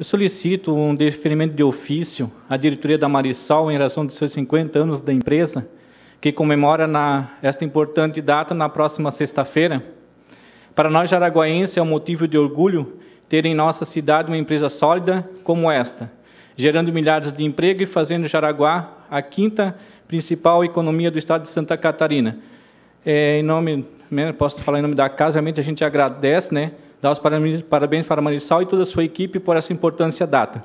Eu solicito um deferimento de ofício à diretoria da Marisol em relação dos seus 50 anos da empresa, que comemora na, esta importante data na próxima sexta-feira. Para nós jaraguaenses é um motivo de orgulho ter em nossa cidade uma empresa sólida como esta, gerando milhares de emprego e fazendo Jaraguá a quinta principal economia do estado de Santa Catarina. É, em nome, né, posso falar em nome da casa, realmente a gente agradece, né? Dar os parabéns, para Marissal e toda a sua equipe por essa importância data.